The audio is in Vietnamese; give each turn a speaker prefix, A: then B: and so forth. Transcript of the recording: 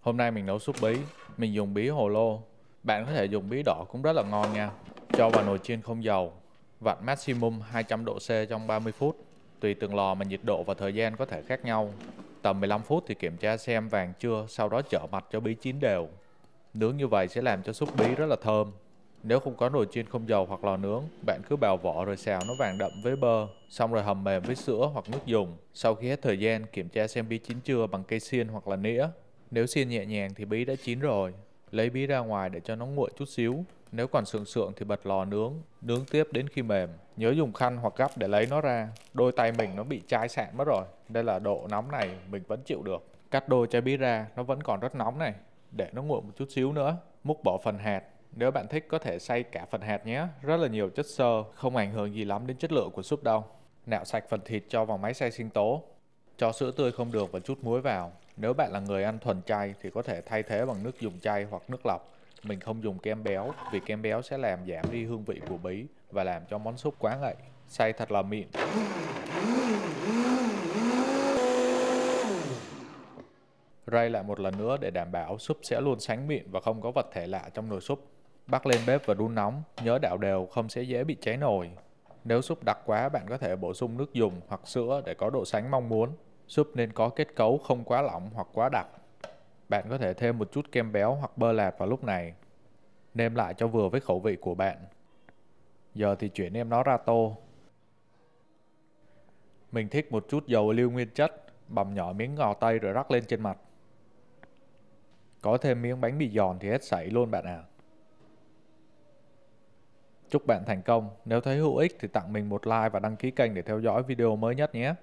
A: Hôm nay mình nấu súp bí, mình dùng bí hồ lô. Bạn có thể dùng bí đỏ cũng rất là ngon nha. Cho vào nồi chiên không dầu, vặn maximum 200 độ C trong 30 phút. Tùy từng lò mà nhiệt độ và thời gian có thể khác nhau. Tầm 15 phút thì kiểm tra xem vàng chưa, sau đó trở mặt cho bí chín đều. Nướng như vậy sẽ làm cho súp bí rất là thơm. Nếu không có nồi chiên không dầu hoặc lò nướng, bạn cứ bào vỏ rồi xào nó vàng đậm với bơ, xong rồi hầm mềm với sữa hoặc nước dùng. Sau khi hết thời gian, kiểm tra xem bí chín chưa bằng cây xiên hoặc là nĩa. Nếu xiên nhẹ nhàng thì bí đã chín rồi, lấy bí ra ngoài để cho nó nguội chút xíu. Nếu còn sượng sượng thì bật lò nướng, nướng tiếp đến khi mềm. Nhớ dùng khăn hoặc gắp để lấy nó ra, đôi tay mình nó bị chai sạn mất rồi. Đây là độ nóng này mình vẫn chịu được. Cắt đôi trái bí ra, nó vẫn còn rất nóng này, để nó nguội một chút xíu nữa. Múc bỏ phần hạt, nếu bạn thích có thể xay cả phần hạt nhé, rất là nhiều chất xơ, không ảnh hưởng gì lắm đến chất lượng của súp đâu. Nạo sạch phần thịt cho vào máy xay sinh tố. Cho sữa tươi không được và chút muối vào, nếu bạn là người ăn thuần chay thì có thể thay thế bằng nước dùng chay hoặc nước lọc. Mình không dùng kem béo vì kem béo sẽ làm giảm đi hương vị của bí và làm cho món súp quá ngậy. Xay thật là mịn. Ray lại một lần nữa để đảm bảo súp sẽ luôn sánh mịn và không có vật thể lạ trong nồi súp. bắt lên bếp và đun nóng, nhớ đảo đều không sẽ dễ bị cháy nồi. Nếu súp đặc quá bạn có thể bổ sung nước dùng hoặc sữa để có độ sánh mong muốn. Súp nên có kết cấu không quá lỏng hoặc quá đặc. Bạn có thể thêm một chút kem béo hoặc bơ lạt vào lúc này. Nêm lại cho vừa với khẩu vị của bạn. Giờ thì chuyển em nó ra tô. Mình thích một chút dầu lưu nguyên chất, bằm nhỏ miếng ngò tây rồi rắc lên trên mặt. Có thêm miếng bánh mì giòn thì hết sảy luôn bạn ạ. À. Chúc bạn thành công. Nếu thấy hữu ích thì tặng mình một like và đăng ký kênh để theo dõi video mới nhất nhé.